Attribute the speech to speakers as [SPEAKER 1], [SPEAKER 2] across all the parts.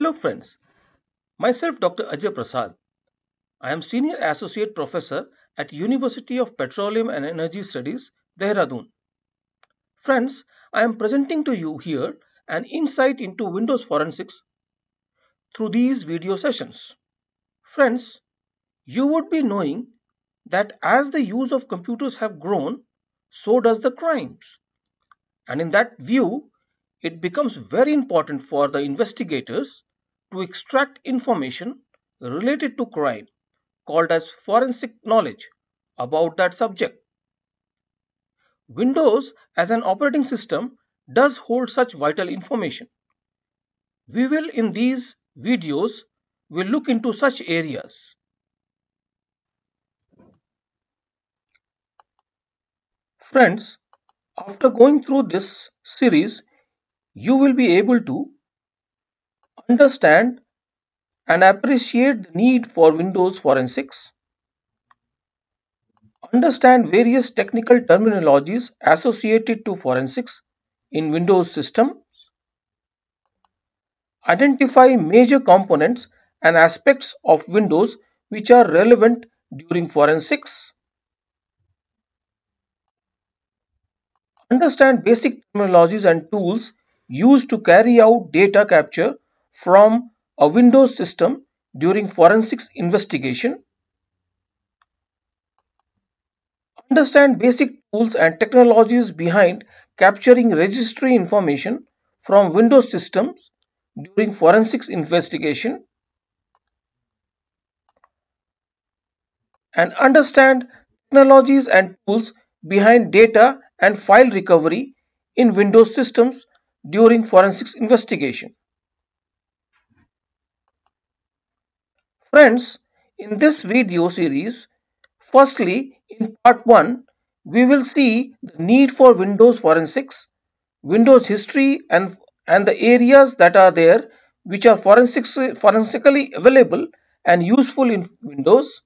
[SPEAKER 1] Hello friends, myself Dr. Ajay Prasad. I am Senior Associate Professor at University of Petroleum and Energy Studies, Dehradun. Friends, I am presenting to you here an insight into Windows Forensics through these video sessions. Friends, you would be knowing that as the use of computers have grown, so does the crimes. And in that view, it becomes very important for the investigators to extract information related to crime called as forensic knowledge about that subject. Windows as an operating system does hold such vital information. We will in these videos will look into such areas. Friends, after going through this series, you will be able to understand and appreciate the need for Windows forensics, understand various technical terminologies associated to forensics in Windows systems, identify major components and aspects of Windows which are relevant during forensics, understand basic terminologies and tools used to carry out data capture from a Windows system during forensics investigation. Understand basic tools and technologies behind capturing registry information from Windows systems during forensics investigation. And understand technologies and tools behind data and file recovery in Windows systems during forensics investigation. Friends, in this video series, firstly in part 1, we will see the need for Windows forensics, Windows history and, and the areas that are there which are forensics, forensically available and useful in Windows.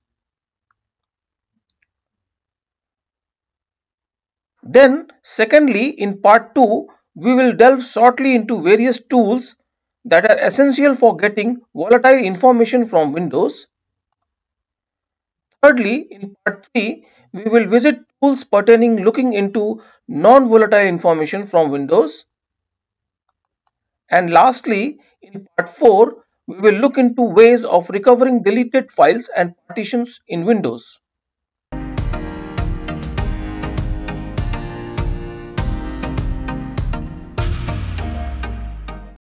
[SPEAKER 1] Then secondly in part 2 we will delve shortly into various tools that are essential for getting volatile information from windows. Thirdly, in part 3, we will visit tools pertaining looking into non-volatile information from windows. And lastly, in part 4, we will look into ways of recovering deleted files and partitions in Windows.